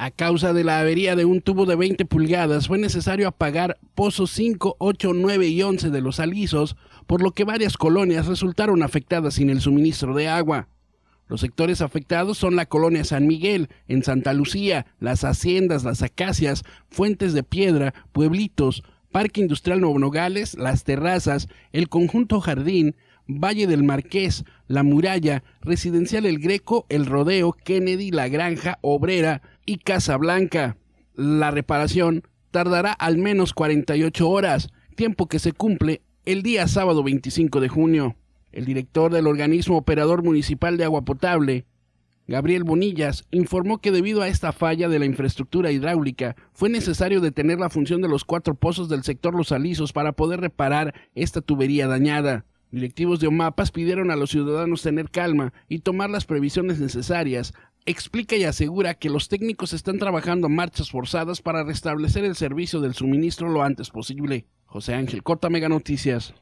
A causa de la avería de un tubo de 20 pulgadas fue necesario apagar pozos 5, 8, 9 y 11 de los alisos, por lo que varias colonias resultaron afectadas sin el suministro de agua. Los sectores afectados son la colonia San Miguel, en Santa Lucía, las haciendas Las Acacias, Fuentes de Piedra, Pueblitos, Parque Industrial Nuevo Nogales, Las Terrazas, el Conjunto Jardín, Valle del Marqués, La Muralla, Residencial El Greco, El Rodeo, Kennedy, La Granja, Obrera y Casa Blanca. La reparación tardará al menos 48 horas, tiempo que se cumple el día sábado 25 de junio. El director del organismo operador municipal de agua potable, Gabriel Bonillas, informó que debido a esta falla de la infraestructura hidráulica, fue necesario detener la función de los cuatro pozos del sector Los Alisos para poder reparar esta tubería dañada. Directivos de OMAPAS pidieron a los ciudadanos tener calma y tomar las previsiones necesarias. Explica y asegura que los técnicos están trabajando a marchas forzadas para restablecer el servicio del suministro lo antes posible. José Ángel Corta, Mega Noticias.